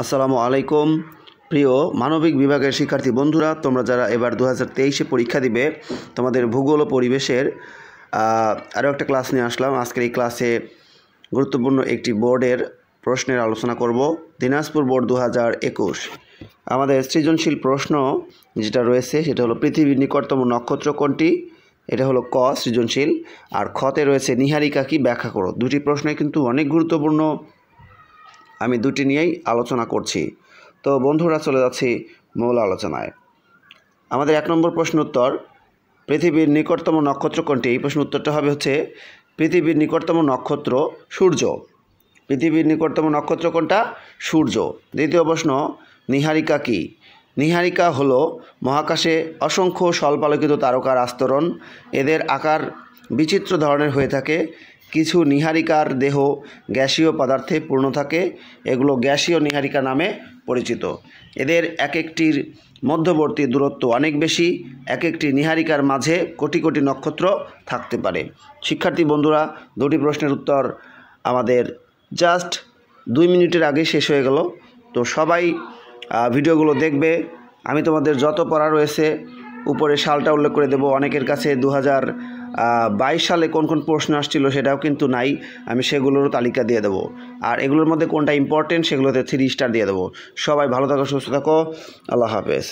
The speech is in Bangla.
আসসালামু আলাইকুম প্রিয় মানবিক বিভাগের শিক্ষার্থী বন্ধুরা তোমরা যারা এবার দু হাজার পরীক্ষা দিবে তোমাদের ভূগোল ও পরিবেশের আরও একটা ক্লাস নিয়ে আসলাম আজকের এই ক্লাসে গুরুত্বপূর্ণ একটি বোর্ডের প্রশ্নের আলোচনা করব দিনাজপুর বোর্ড দু আমাদের সৃজনশীল প্রশ্ন যেটা রয়েছে সেটা হলো পৃথিবীর নিকটতম নক্ষত্র কোনটি এটা হলো ক সৃজনশীল আর খতে রয়েছে নিহারিকা কি ব্যাখ্যা করো দুটি প্রশ্নে কিন্তু অনেক গুরুত্বপূর্ণ আমি দুটি নিয়েই আলোচনা করছি তো বন্ধুরা চলে যাচ্ছি মূল আলোচনায় আমাদের এক নম্বর প্রশ্ন উত্তর পৃথিবীর নিকটতম নক্ষত্র কোনটি এই প্রশ্ন উত্তরটা হবে হচ্ছে পৃথিবীর নিকটতম নক্ষত্র সূর্য পৃথিবীর নিকটতম নক্ষত্র কোনটা সূর্য দ্বিতীয় প্রশ্ন নিহারিকা কি নিহারিকা হল মহাকাশে অসংখ্য স্বল্পালোকিত তারকার আস্তরণ এদের আকার বিচিত্র ধরনের হয়ে থাকে কিছু নীহারিকার দেহ গ্যাসীয় পদার্থে পূর্ণ থাকে এগুলো গ্যাসীয় নীহারিকা নামে পরিচিত এদের এক একটির মধ্যবর্তী দূরত্ব অনেক বেশি এক একটি নীহারিকার মাঝে কোটি কোটি নক্ষত্র থাকতে পারে শিক্ষার্থী বন্ধুরা দুটি প্রশ্নের উত্তর আমাদের জাস্ট দুই মিনিটের আগে শেষ হয়ে গেল তো সবাই ভিডিওগুলো দেখবে আমি তোমাদের যত পড়া রয়েছে উপরে সালটা উল্লেখ করে দেব অনেকের কাছে দু বাইশ সালে কোন কোন প্রশ্ন আসছিল সেটাও কিন্তু নাই আমি সেগুলোরও তালিকা দিয়ে দেবো আর এগুলোর মধ্যে কোনটা ইম্পর্টেন্ট সেগুলোতে থ্রি স্টার দিয়ে দেবো সবাই ভালো থাকো সুস্থ থাকো আল্লাহ হাফেজ